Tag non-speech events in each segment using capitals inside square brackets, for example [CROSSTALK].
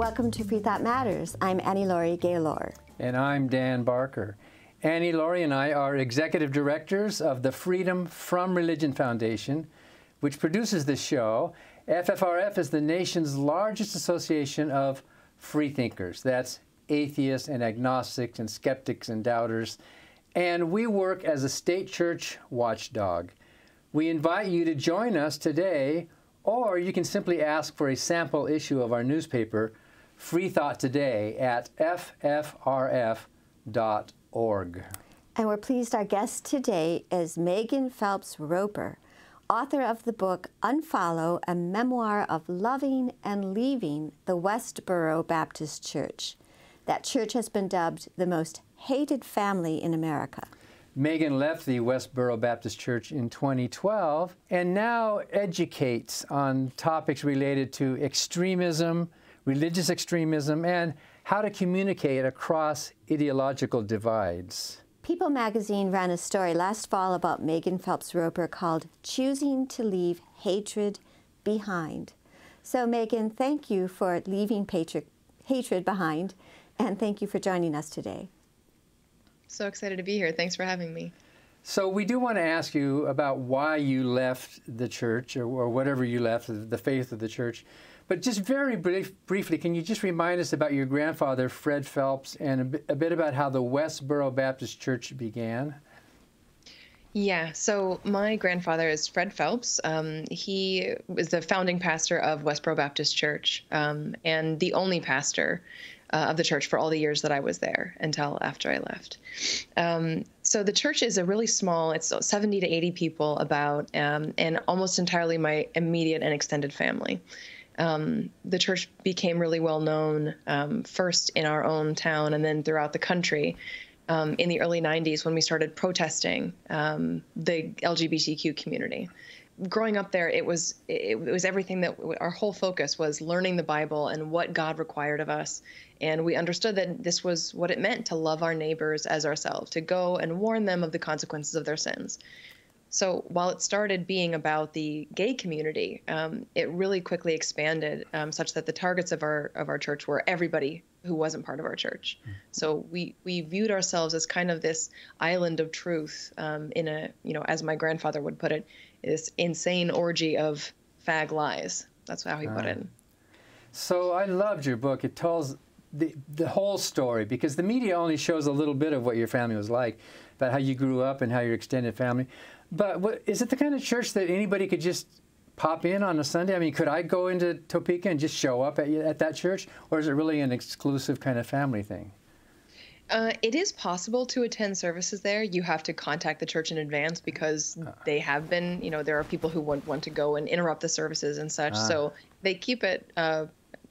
Welcome to Free Thought Matters. I'm Annie Laurie Gaylor. And I'm Dan Barker. Annie Laurie and I are executive directors of the Freedom from Religion Foundation, which produces this show. FFRF is the nation's largest association of freethinkers. That's atheists and agnostics and skeptics and doubters. And we work as a state church watchdog. We invite you to join us today or you can simply ask for a sample issue of our newspaper free thought today at ffrf.org. And we're pleased our guest today is Megan Phelps Roper, author of the book Unfollow, a memoir of loving and leaving the Westboro Baptist Church. That church has been dubbed the most hated family in America. Megan left the Westboro Baptist Church in 2012 and now educates on topics related to extremism, religious extremism, and how to communicate across ideological divides. People magazine ran a story last fall about Megan Phelps Roper called Choosing to Leave Hatred Behind. So, Megan, thank you for leaving hatred behind, and thank you for joining us today. So excited to be here. Thanks for having me. So, we do want to ask you about why you left the church or, or whatever you left, the faith of the church. But just very brief, briefly, can you just remind us about your grandfather, Fred Phelps, and a bit, bit about how the Westboro Baptist Church began? Yeah, so my grandfather is Fred Phelps. Um, he was the founding pastor of Westboro Baptist Church um, and the only pastor uh, of the church for all the years that I was there until after I left. Um, so the church is a really small, it's 70 to 80 people about, um, and almost entirely my immediate and extended family um, the church became really well known um, first in our own town and then throughout the country. Um, in the early 90s, when we started protesting um, the LGBTQ community, growing up there, it was it, was everything that our whole focus was learning the Bible and what God required of us, and we understood that this was what it meant to love our neighbors as ourselves, to go and warn them of the consequences of their sins. So while it started being about the gay community, um, it really quickly expanded um, such that the targets of our of our church were everybody who wasn't part of our church. Mm-hmm. So we we viewed ourselves as kind of this island of truth um, in a you know as my grandfather would put it, this insane orgy of fag lies. That's how he put ah. it. So I loved your book. It tells the, the whole story because the media only shows a little bit of what your family was like, about how you grew up and how your extended family. But what, is it the kind of church that anybody could just pop in on a Sunday? I mean, could I go into Topeka and just show up at, at that church, or is it really an exclusive kind of family thing? Uh, it is possible to attend services there. You have to contact the church in advance because uh. they have been, you know, there are people who want, want to go and interrupt the services and such. Uh. So they keep it, uh,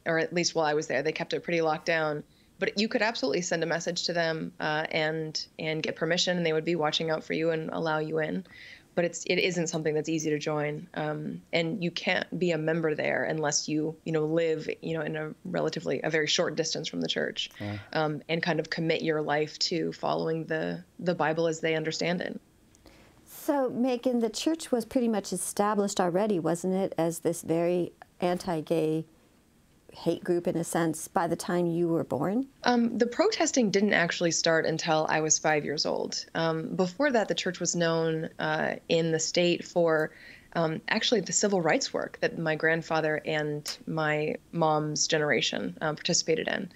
or at least while I was there, they kept it pretty locked down but you could absolutely send a message to them uh, and and get permission, and they would be watching out for you and allow you in. But it's it isn't something that's easy to join, um, and you can't be a member there unless you you know live you know in a relatively a very short distance from the church, yeah. um, and kind of commit your life to following the the Bible as they understand it. So Megan, the church was pretty much established already, wasn't it, as this very anti-gay hate group in a sense by the time you were born? Um, the protesting didn't actually start until I was five years old. Um, before that, the church was known uh, in the state for um, actually the civil rights work that my grandfather and my mom's generation uh, participated in.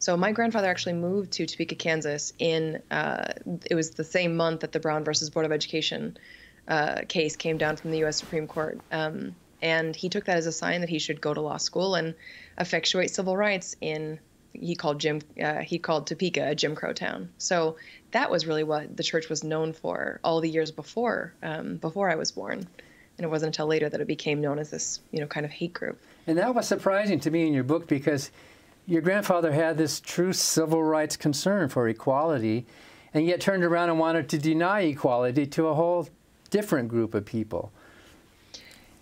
So my grandfather actually moved to Topeka, Kansas. In uh, it was the same month that the Brown versus Board of Education uh, case came down from the U.S. Supreme Court. Um, and he took that as a sign that he should go to law school and effectuate civil rights in he called Jim uh, he called Topeka a Jim Crow town. So that was really what the church was known for all the years before um, before I was born, and it wasn't until later that it became known as this you know kind of hate group. And that was surprising to me in your book because your grandfather had this true civil rights concern for equality, and yet turned around and wanted to deny equality to a whole different group of people.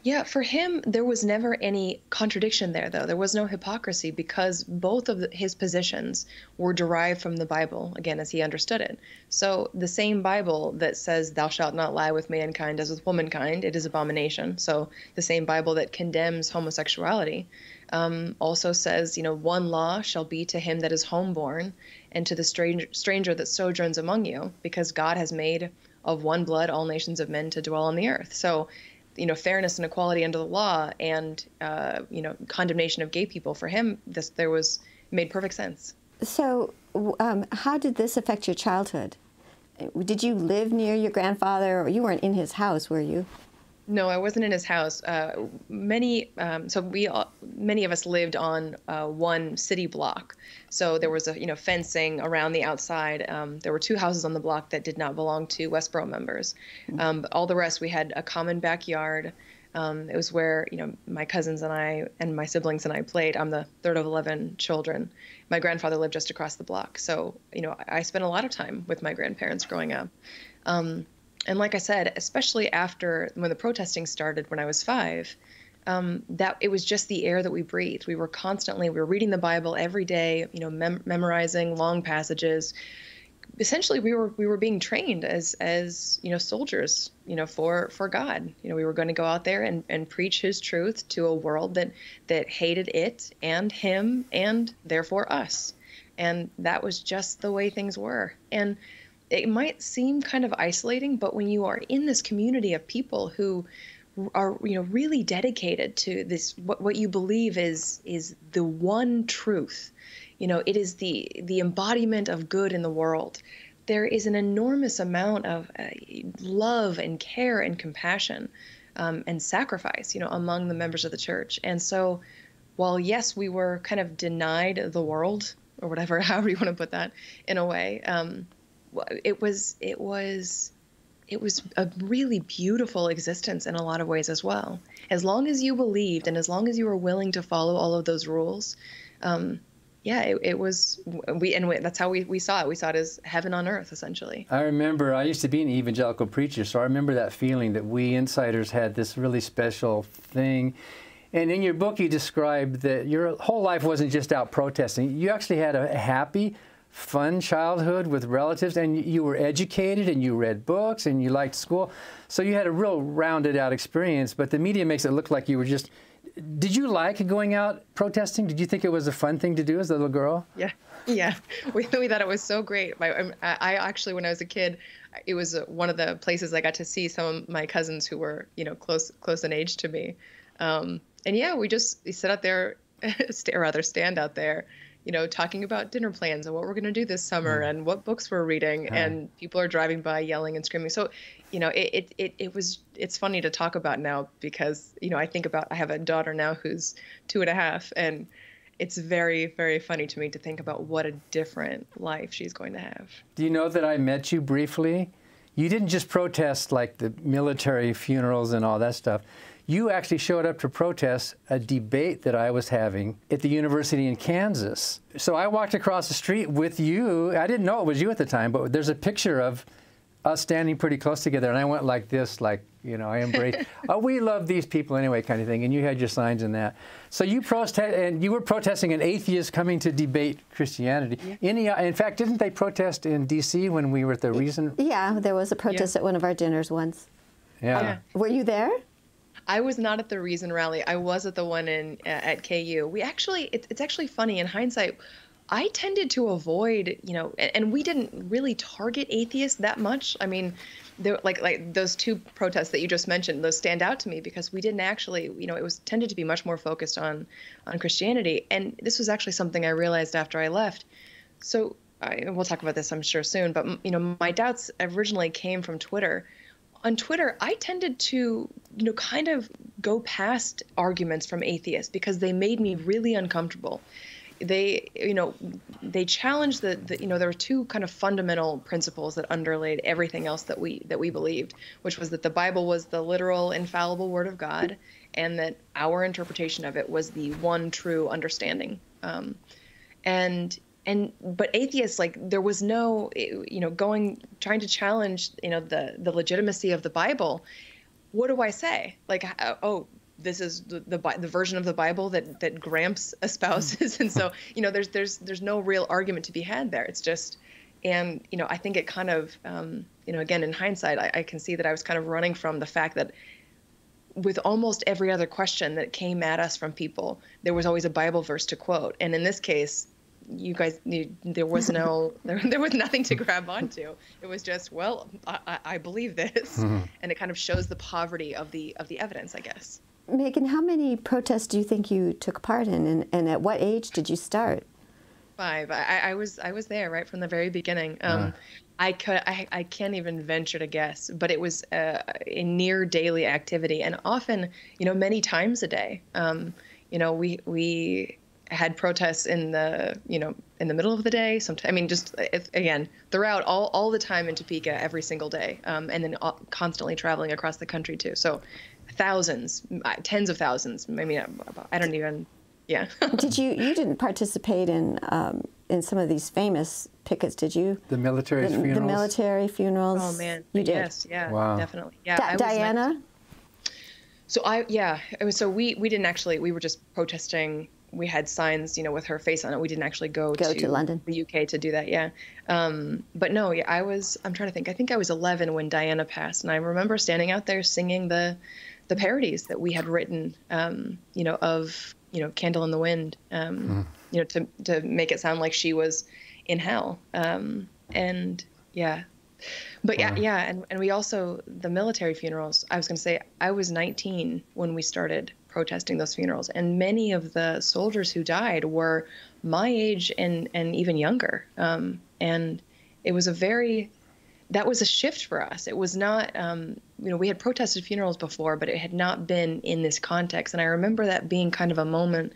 Yeah, for him, there was never any contradiction there, though. There was no hypocrisy because both of his positions were derived from the Bible, again, as he understood it. So the same Bible that says, Thou shalt not lie with mankind as with womankind, it is abomination. So the same Bible that condemns homosexuality um, also says, you know, one law shall be to him that is homeborn and to the stranger, stranger that sojourns among you, because God has made of one blood all nations of men to dwell on the earth. So you know fairness and equality under the law and uh, you know condemnation of gay people for him this there was made perfect sense so um, how did this affect your childhood did you live near your grandfather or you weren't in his house were you no, I wasn't in his house. Uh, many, um, so we all, many of us lived on uh, one city block. So there was a you know fencing around the outside. Um, there were two houses on the block that did not belong to Westboro members. Hmm. Um, but all the rest, we had a common backyard. Um, it was where you know my cousins and I and my siblings and I played. I'm the third of eleven children. My grandfather lived just across the block, so you know I spent a lot of time with my grandparents growing up. Um, and like I said, especially after when the protesting started when I was five, um, that it was just the air that we breathed. We were constantly we were reading the Bible every day, you know, mem- memorizing long passages. Essentially, we were we were being trained as as you know soldiers, you know, for for God. You know, we were going to go out there and and preach His truth to a world that that hated it and Him and therefore us. And that was just the way things were. And it might seem kind of isolating, but when you are in this community of people who are you know really dedicated to this what, what you believe is is the one truth you know it is the the embodiment of good in the world there is an enormous amount of uh, love and care and compassion um, and sacrifice you know among the members of the church and so while yes we were kind of denied the world or whatever [LAUGHS] however you want to put that in a way um, it was it was it was a really beautiful existence in a lot of ways as well. As long as you believed and as long as you were willing to follow all of those rules, um, yeah, it, it, was we and we, that's how we, we saw it. We saw it as heaven on earth, essentially. I remember I used to be an evangelical preacher, so I remember that feeling that we insiders had this really special thing. And in your book, you described that your whole life wasn't just out protesting. You actually had a happy, fun childhood with relatives and you were educated and you read books and you liked school. So you had a real rounded out experience, but the media makes it look like you were just did you like going out protesting? Did you think it was a fun thing to do as a little girl? Yeah, yeah. [LAUGHS] We, we thought it was so great. My, um, I actually, when I was a kid, it was uh, one of the places I got to see some of my cousins who were, you know, close close in age to me. Um, and yeah, we just we sit out there, or [LAUGHS] rather stand out there, you know, talking about dinner plans and what we're going to do this summer mm. and what books we're reading. And people are driving by yelling and screaming. So, you know, it, it, it, it, was, it's funny to talk about now because, you know, I think about, I have a daughter now who's two and a half and it's very, very funny to me to think about what a different life she's going to have. Do you know that I met you briefly? You didn't just protest like the military funerals and all that stuff. You actually showed up to protest a debate that I was having at the university in Kansas. So I walked across the street with you. I didn't know it was you at the time, but there's a picture of us standing pretty close together, and I went like this, like you know, I embrace. [LAUGHS] oh, we love these people anyway, kind of thing. And you had your signs in that. So you protest, and you were protesting an atheist coming to debate Christianity. Yeah. Any, uh, in fact, didn't they protest in D.C. when we were at the Reason? Yeah, there was a protest yeah. at one of our dinners once. Yeah. yeah. Um, were you there? I was not at the Reason rally. I was at the one in uh, at KU. We actually, it, it's actually funny in hindsight. I tended to avoid, you know, and, and we didn't really target atheists that much. I mean, there, like like those two protests that you just mentioned, those stand out to me because we didn't actually, you know, it was tended to be much more focused on on Christianity. And this was actually something I realized after I left. So I, we'll talk about this, I'm sure, soon. But you know, my doubts originally came from Twitter. On Twitter, I tended to you know, kind of go past arguments from atheists because they made me really uncomfortable. They, you know, they challenged the, the, you know, there were two kind of fundamental principles that underlaid everything else that we that we believed, which was that the Bible was the literal, infallible Word of God, and that our interpretation of it was the one true understanding. Um, and and but atheists like there was no you know going trying to challenge you know the the legitimacy of the bible what do I say? Like, uh, oh, this is the, the, the version of the Bible that that Gramps espouses, [LAUGHS] and so you know, there's there's there's no real argument to be had there. It's just, and you know, I think it kind of, um, you know, again in hindsight, I, I can see that I was kind of running from the fact that with almost every other question that came at us from people, there was always a Bible verse to quote, and in this case, you guys need there was no there, there was nothing to grab onto it was just well i, I believe this mm-hmm. and it kind of shows the poverty of the of the evidence i guess megan how many protests do you think you took part in and, and at what age did you start five i, I was i was there right from the very beginning uh-huh. um, uh. I could I, I can't even venture to guess, but it was uh, a near daily activity, and often, you know, many times a day. Um, you know, we we had protests in the you know in the middle of the day. Sometimes I mean, just if, again throughout all all the time in Topeka every single day, um, and then all, constantly traveling across the country too. So thousands, tens of thousands. I mean, I don't even. Yeah. [LAUGHS] did you you didn't participate in um, in some of these famous pickets? Did you? The military the, funerals. The military funerals. Oh man, you did. Yes, yeah, wow. definitely. Yeah, D- Diana. Not, so I yeah, so we we didn't actually we were just protesting we had signs, you know, with her face on it. We didn't actually go, go to, to London, the UK, to do that. Yeah. Um, but no, yeah, I was. I'm trying to think. I think I was 11 when Diana passed, and I remember standing out there singing the the parodies that we had written, um, you know, of you know, Candle in the Wind, um, mm. you know, to to make it sound like she was in hell. Um, and yeah, but yeah, yeah, and and we also the military funerals. I was going to say I was 19 when we started protesting those funerals. And many of the soldiers who died were my age and, and even younger. Um, and it was a very, that was a shift for us. It was not, um, you know, we had protested funerals before, but it had not been in this context. And I remember that being kind of a moment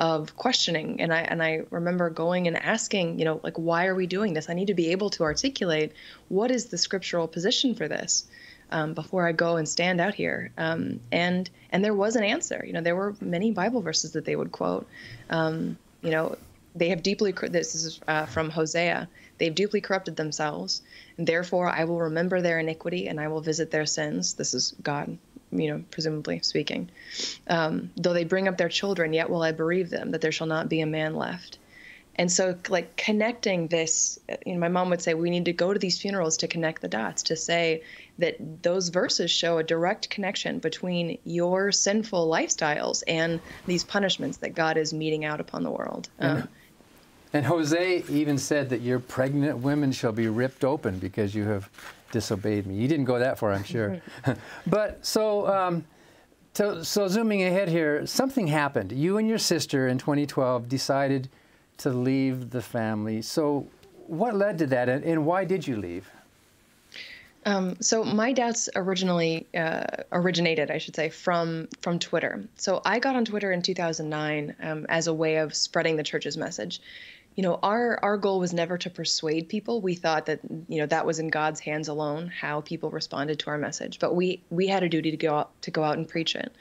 of questioning. And I, and I remember going and asking, you know, like, why are we doing this? I need to be able to articulate what is the scriptural position for this um, before I go and stand out here. Um, and and there was an answer. You know, there were many Bible verses that they would quote. Um, you know, they have deeply. This is uh, from Hosea. They've deeply corrupted themselves, and therefore I will remember their iniquity and I will visit their sins. This is God you know, presumably speaking. Um, Though they bring up their children, yet will I bereave them, that there shall not be a man left. And so, like connecting this, you know, my mom would say, we need to go to these funerals to connect the dots, to say, that those verses show a direct connection between your sinful lifestyles and these punishments that God is meeting out upon the world. and, um, and Jose even said that your pregnant women shall be ripped open because you have disobeyed me. You didn't go that far, I'm sure. [LAUGHS] [LAUGHS] but so, um, to, so zooming ahead here, something happened. You and your sister in 2012 decided to leave the family. So, what led to that, and, and why did you leave? Um, so my doubts originally uh, originated, I should say, from from Twitter. So I got on Twitter in 2009 um, as a way of spreading the church's message. You know, our our goal was never to persuade people. We thought that you know that was in God's hands alone how people responded to our message. But we we had a duty to go out to go out and preach it,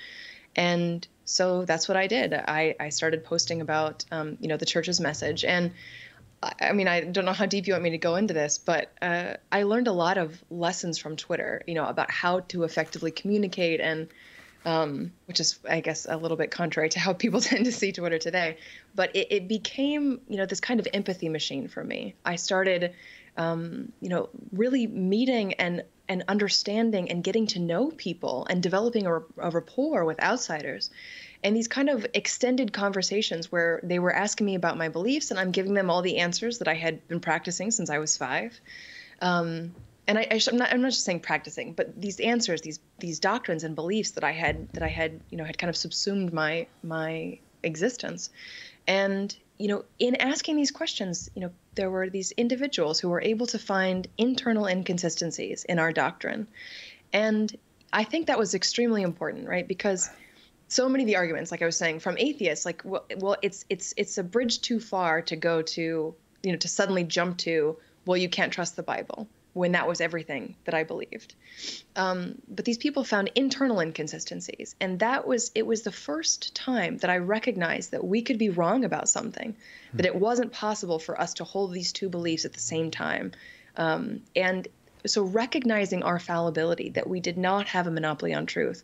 and so that's what I did. I I started posting about um, you know the church's message and I mean, I don't know how deep you want me to go into this, but uh, I learned a lot of lessons from Twitter, you know, about how to effectively communicate and, um, which is, I guess, a little bit contrary to how people [LAUGHS] tend to see Twitter today. But it, it became, you know, this kind of empathy machine for me. I started, um, you know, really meeting and and understanding and getting to know people and developing a, a rapport with outsiders and these kind of extended conversations where they were asking me about my beliefs and I'm giving them all the answers that I had been practicing since I was five. Um, and I, I am not, I'm not just saying practicing, but these answers, these these doctrines and beliefs that I had that I had you know had kind of subsumed my my existence, and you know in asking these questions, you know there were these individuals who were able to find internal inconsistencies in our doctrine, and I think that was extremely important, right? Because so many of the arguments, like I was saying, from atheists, like well, well, it's it's it's a bridge too far to go to, you know, to suddenly jump to, well, you can't trust the Bible when that was everything that I believed. Um, but these people found internal inconsistencies, and that was it was the first time that I recognized that we could be wrong about something, mm-hmm. that it wasn't possible for us to hold these two beliefs at the same time, um, and so recognizing our fallibility that we did not have a monopoly on truth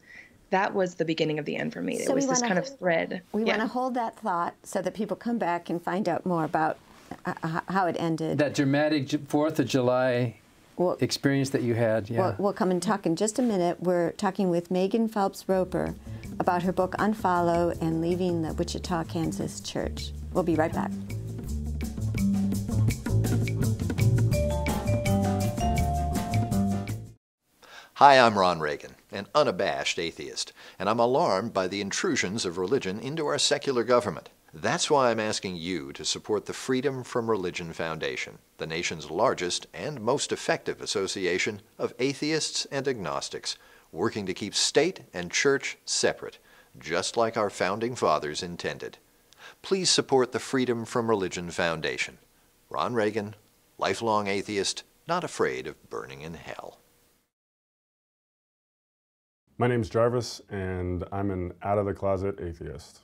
that was the beginning of the end for me. So it was this kind of thread. We yeah. want to hold that thought so that people come back and find out more about uh, uh how it ended. That dramatic Fourth of July well, experience that you had. Yeah. We'll, we'll, come and talk in just a minute. We're talking with Megan Phelps Roper about her book Unfollow and Leaving the Wichita, Kansas Church. We'll be right back. Hi, I'm Ron Reagan an unabashed atheist, and I'm alarmed by the intrusions of religion into our secular government. That's why I'm asking you to support the Freedom from Religion Foundation, the nation's largest and most effective association of atheists and agnostics, working to keep state and church separate, just like our founding fathers intended. Please support the Freedom from Religion Foundation. Ron Reagan, lifelong atheist, not afraid of burning in hell. My name is Jarvis, and I'm an out of the closet atheist.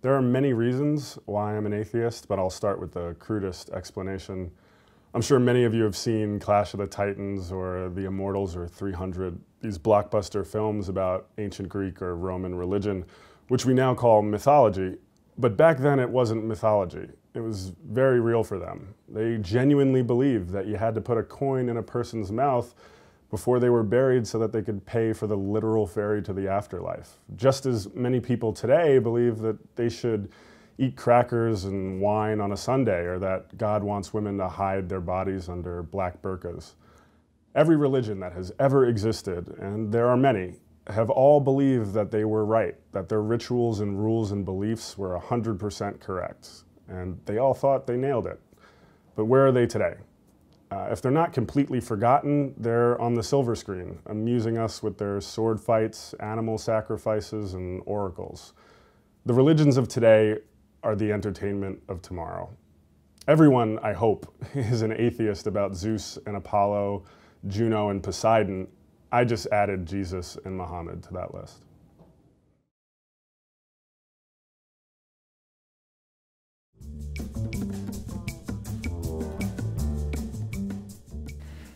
There are many reasons why I'm an atheist, but I'll start with the crudest explanation. I'm sure many of you have seen Clash of the Titans or The Immortals or 300, these blockbuster films about ancient Greek or Roman religion, which we now call mythology. But back then it wasn't mythology. It was very real for them. They genuinely believed that you had to put a coin in a person's mouth before they were buried so that they could pay for the literal ferry to the afterlife. Just as many people today believe that they should eat crackers and wine on a Sunday, or that God wants women to hide their bodies under black burqas. Every religion that has ever existed, and there are many, have all believed that they were right, that their rituals and rules and beliefs were 100% correct. And they all thought they nailed it. But where are they today? Uh, if they're not completely forgotten, they're on the silver screen, amusing us with their sword fights, animal sacrifices, and oracles. The religions of today are the entertainment of tomorrow. Everyone, I hope, [LAUGHS] is an atheist about Zeus and Apollo, Juno and Poseidon. I just added Jesus and Muhammad to that list.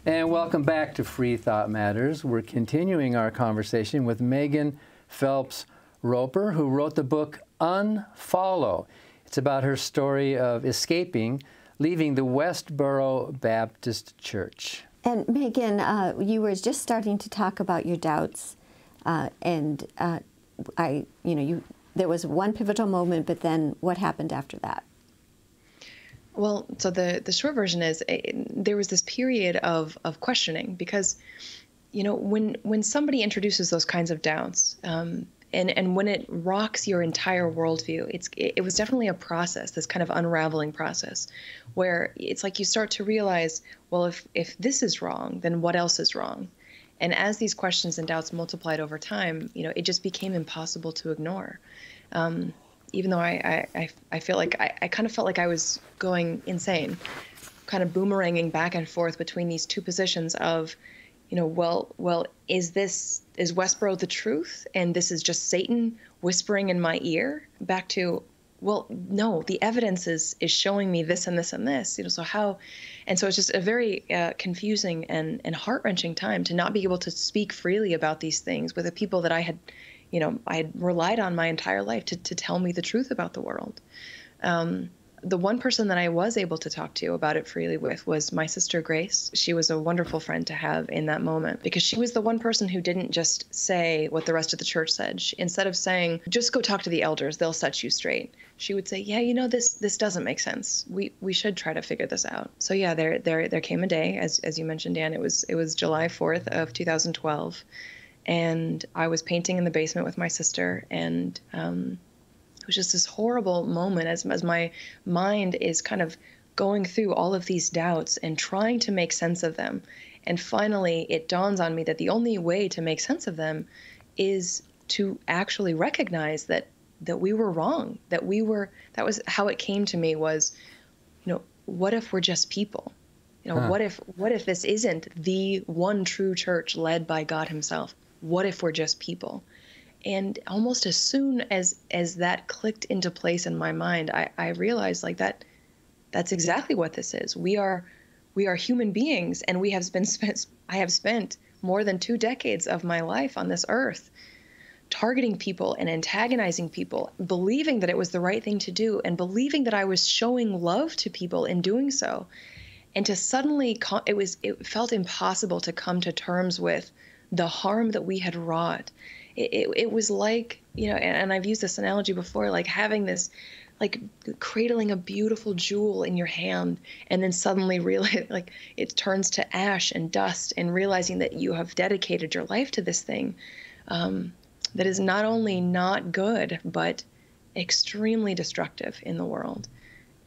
And welcome back to Free Thought Matters. We're continuing our conversation with Megan Phelps Roper, who wrote the book Unfollow. It's about her story of escaping, leaving the Westboro Baptist Church. And Megan, uh, you were just starting to talk about your doubts, uh, and uh, I, you know, you there was one pivotal moment, but then what happened after that? Well, so the the short version is eh, there was this period of of questioning because, you know, when when somebody introduces those kinds of doubts, um, and and when it rocks your entire worldview, it's it, it was definitely a process, this kind of unraveling process, where it's like you start to realize, well, if if this is wrong, then what else is wrong, and as these questions and doubts multiplied over time, you know, it just became impossible to ignore. Um, even though I, I, I feel like I, I kind of felt like I was going insane, kind of boomeranging back and forth between these two positions of, you know, well, well, is this is Westboro the truth, and this is just Satan whispering in my ear? Back to, well, no, the evidence is is showing me this and this and this. You know, so how, and so it's just a very uh, confusing and and heart wrenching time to not be able to speak freely about these things with the people that I had you know, I had relied on my entire life to, to tell me the truth about the world. Um, the one person that I was able to talk to about it freely with was my sister Grace. She was a wonderful friend to have in that moment because she was the one person who didn't just say what the rest of the church said. She, instead of saying, "Just go talk to the elders, they'll set you straight." She would say, "Yeah, you know this this doesn't make sense. We we should try to figure this out." So yeah, there there there came a day as as you mentioned Dan, it was it was July 4th of 2012 and I was painting in the basement with my sister, and um, it was just this horrible moment as as my mind is kind of going through all of these doubts and trying to make sense of them. And finally, it dawns on me that the only way to make sense of them is to actually recognize that that we were wrong, that we were that was how it came to me was, you know, what if we're just people? You know, huh. what if what if this isn't the one true church led by God himself? what if we're just people? And almost as soon as as that clicked into place in my mind, I, I realized like that that's exactly what this is. We are we are human beings and we have been [LAUGHS] spent I have spent more than two decades of my life on this earth targeting people and antagonizing people, believing that it was the right thing to do, and believing that I was showing love to people in doing so. And to suddenly, it was it felt impossible to come to terms with the harm that we had wrought. It, it, it was like, you know, and, and I've used this analogy before, like having this like cradling a beautiful jewel in your hand and then suddenly [LAUGHS] realize like it turns to ash and dust and realizing that you have dedicated your life to this thing um, that is not only not good but extremely destructive in the world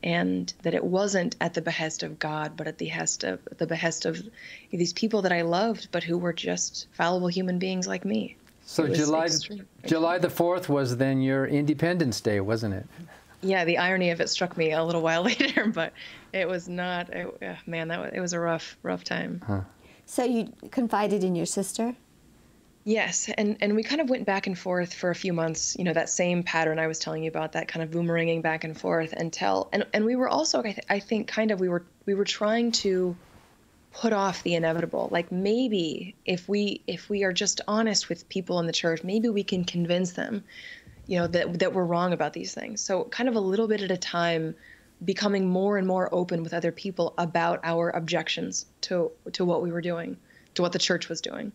and that it wasn't at the behest of God, but at the behest of the behest of these people that I loved, but who were just fallible human beings like me. So July extreme. July the fourth was then your Independence Day, wasn't it? Yeah, the irony of it struck me a little while [LAUGHS] later, but it was not. It, man, that was, it was a rough, rough time. Huh. So you confided in your sister. Yes, and and we kind of went back and forth for a few months. You know that same pattern I was telling you about, that kind of boomeranging back and forth until and and we were also I, th- I think kind of we were we were trying to put off the inevitable. Like maybe if we if we are just honest with people in the church, maybe we can convince them, you know, that that we're wrong about these things. So kind of a little bit at a time, becoming more and more open with other people about our objections to to what we were doing, to what the church was doing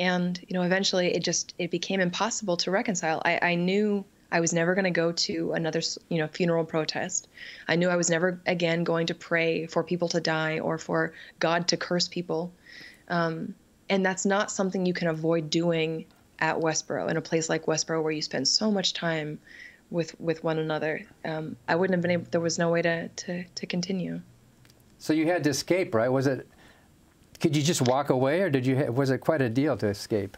and you know eventually it just it became impossible to reconcile i, I knew i was never going to go to another you know funeral protest i knew i was never again going to pray for people to die or for god to curse people um, and that's not something you can avoid doing at westboro in a place like westboro where you spend so much time with with one another um, i wouldn't have been able there was no way to to, to continue so you had to escape right was it could you just walk away, or did you? Was it quite a deal to escape?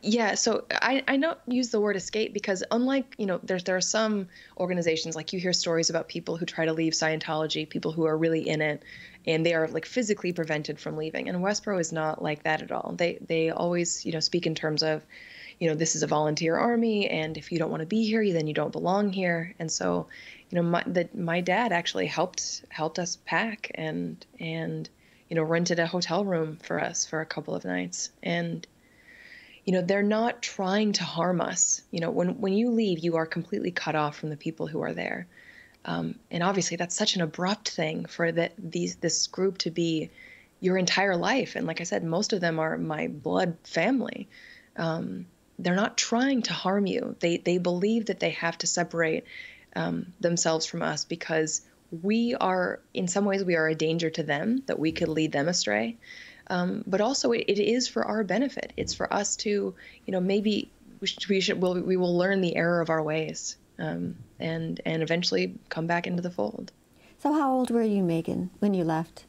Yeah, so I, I don't use the word escape because unlike, you know, there's there are some organizations like you hear stories about people who try to leave Scientology, people who are really in it and they are like physically prevented from leaving. And Westboro is not like that at all. They they always, you know, speak in terms of, you know, this is a volunteer army and if you don't want to be here, then you don't belong here. And so, you know, my my dad actually helped helped us pack and and you know, rented a hotel room for us for a couple of nights. And, you know, they're not trying to harm us. You know, when, when you leave, you are completely cut off from the people who are there. Um, and obviously, that's such an abrupt thing for that these this group to be your entire life. And like I said, most of them are my blood family. Um, they're not trying to harm you. They they believe that they have to separate um, themselves from us because we are in some ways we are a danger to them that we could lead them astray um, but also it, it is for our benefit it's for us to you know maybe we should, we, should, we'll, we will learn the error of our ways um, and and eventually come back into the fold so how old were you megan when you left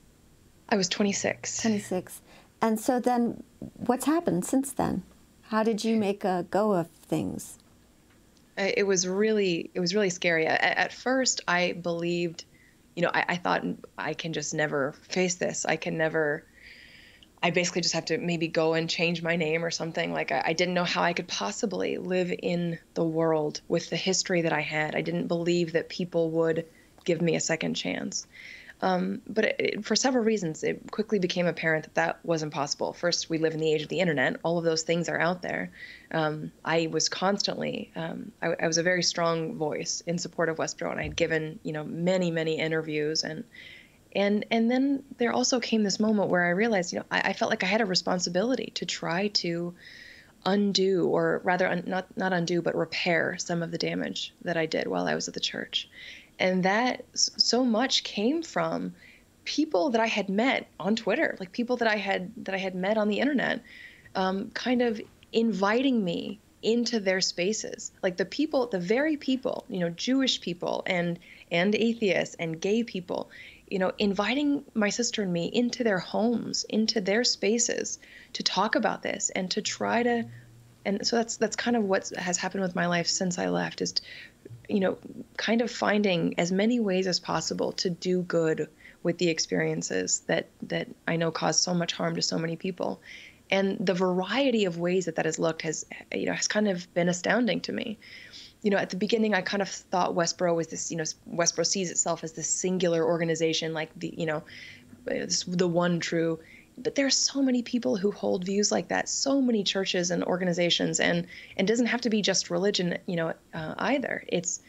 i was 26 26 and so then what's happened since then how did you make a go of things it was really it was really scary. At, at first, I believed, you know, I, I thought I can just never face this. I can never. I basically just have to maybe go and change my name or something. Like I, I, didn't know how I could possibly live in the world with the history that I had. I didn't believe that people would give me a second chance. Um, but it, for several reasons, it quickly became apparent that that was impossible. First, we live in the age of the internet; all of those things are out there. Um, I was constantly, um, I, I, was a very strong voice in support of Westboro, and I had given, you know, many, many interviews, and and and then there also came this moment where I realized, you know, I, I felt like I had a responsibility to try to undo, or rather, un, not not undo, but repair some of the damage that I did while I was at the church and that so much came from people that I had met on Twitter, like people that I had that I had met on the internet, um, kind of inviting me into their spaces. Like the people, the very people, you know, Jewish people and and atheists and gay people, you know, inviting my sister and me into their homes, into their spaces to talk about this and to try to and so that's that's kind of what has happened with my life since I left is you know, kind of finding as many ways as possible to do good with the experiences that that I know cause so much harm to so many people. And the variety of ways that that has looked has you know has kind of been astounding to me. You know, at the beginning, I kind of thought Westboro was this. You know, Westboro sees itself as this singular organization, like the you know, the one true but there are so many people who hold views like that so many churches and organizations and and doesn't have to be just religion you know uh, either it's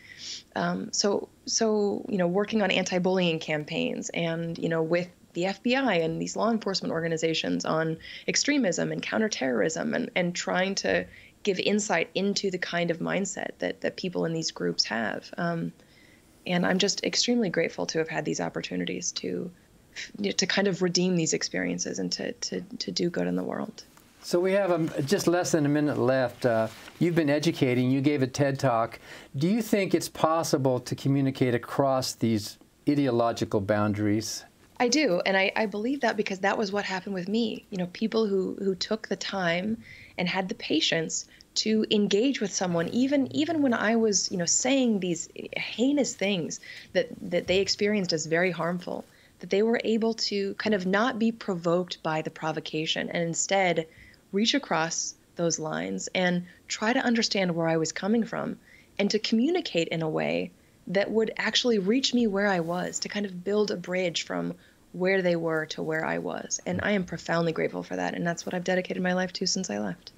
um, so so you know working on anti-bullying campaigns and you know with the FBI and these law enforcement organizations on extremism and counterterrorism and and trying to give insight into the kind of mindset that that people in these groups have um, and I'm just extremely grateful to have had these opportunities to you know, to kind of redeem these experiences and to, to, to do good in the world. So we have a, um, just less than a minute left. Uh, you've been educating. You gave a TED talk. Do you think it's possible to communicate across these ideological boundaries? I do, and I, I believe that because that was what happened with me. You know, people who who took the time and had the patience to engage with someone even even when i was you know saying these heinous things that that they experienced as very harmful that they were able to kind of not be provoked by the provocation and instead reach across those lines and try to understand where I was coming from and to communicate in a way that would actually reach me where I was to kind of build a bridge from where they were to where I was. And I am profoundly grateful for that. And that's what I've dedicated my life to since I left.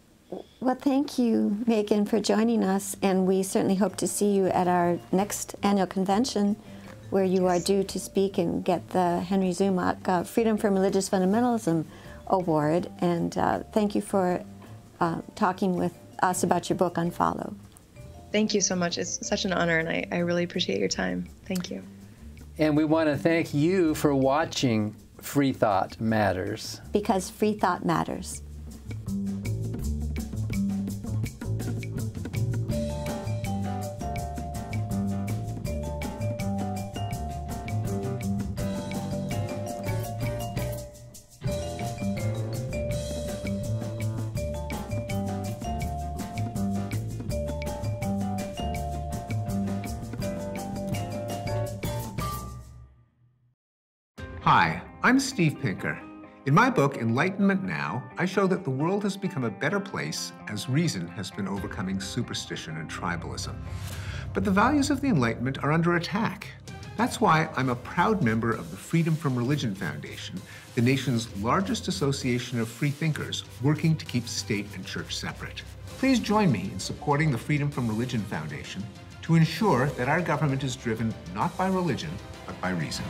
Well, thank you, Megan, for joining us. And we certainly hope to see you at our next annual convention where you are due to speak and get the Henry Zumach uh, Freedom from Religious Fundamentalism Award. And uh, thank you for uh, talking with us about your book, Unfollow. Thank you so much. It's such an honor, and I, I really appreciate your time. Thank you. And we want to thank you for watching Free Thought Matters. Because Free Thought Matters. Hi, I'm Steve Pinker. In my book, Enlightenment Now, I show that the world has become a better place as reason has been overcoming superstition and tribalism. But the values of the Enlightenment are under attack. That's why I'm a proud member of the Freedom from Religion Foundation, the nation's largest association of free thinkers working to keep state and church separate. Please join me in supporting the Freedom from Religion Foundation to ensure that our government is driven not by religion, but by reason.